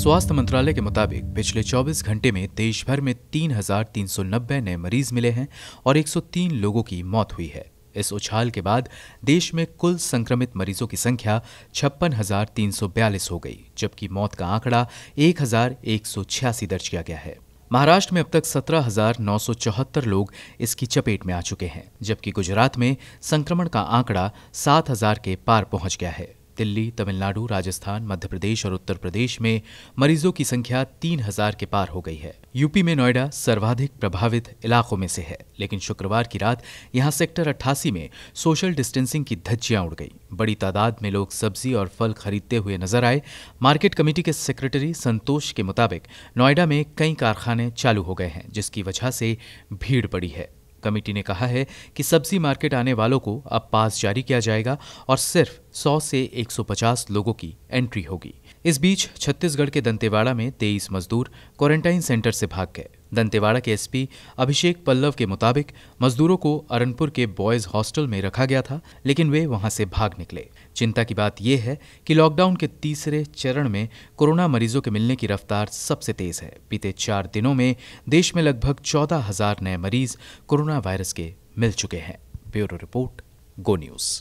स्वास्थ्य मंत्रालय के मुताबिक पिछले 24 घंटे में देश भर में 3,390 नए मरीज मिले हैं और 103 लोगों की मौत हुई है इस उछाल के बाद देश में कुल संक्रमित मरीजों की संख्या छप्पन हो गई जबकि मौत का आंकड़ा एक दर्ज किया गया है महाराष्ट्र में अब तक सत्रह लोग इसकी चपेट में आ चुके हैं जबकि गुजरात में संक्रमण का आंकड़ा 7,000 के पार पहुंच गया है दिल्ली तमिलनाडु राजस्थान मध्य प्रदेश और उत्तर प्रदेश में मरीजों की संख्या तीन हजार के पार हो गई है यूपी में नोएडा सर्वाधिक प्रभावित इलाकों में से है लेकिन शुक्रवार की रात यहां सेक्टर अट्ठासी में सोशल डिस्टेंसिंग की धज्जियां उड़ गई बड़ी तादाद में लोग सब्जी और फल खरीदते हुए नजर आए मार्केट कमेटी के सेक्रेटरी संतोष के मुताबिक नोएडा में कई कारखाने चालू हो गए हैं जिसकी वजह से भीड़ बढ़ी है कमेटी ने कहा है कि सब्जी मार्केट आने वालों को अब पास जारी किया जाएगा और सिर्फ 100 से 150 लोगों की एंट्री होगी इस बीच छत्तीसगढ़ के दंतेवाड़ा में तेईस मजदूर क्वारंटाइन सेंटर से भाग गए दंतेवाड़ा के एसपी अभिषेक पल्लव के मुताबिक मजदूरों को अरनपुर के बॉयज हॉस्टल में रखा गया था लेकिन वे वहां से भाग निकले चिंता की बात यह है कि लॉकडाउन के तीसरे चरण में कोरोना मरीजों के मिलने की रफ्तार सबसे तेज है बीते चार दिनों में देश में लगभग चौदह हजार नए मरीज कोरोना वायरस के मिल चुके हैं ब्यूरो रिपोर्ट गो न्यूज़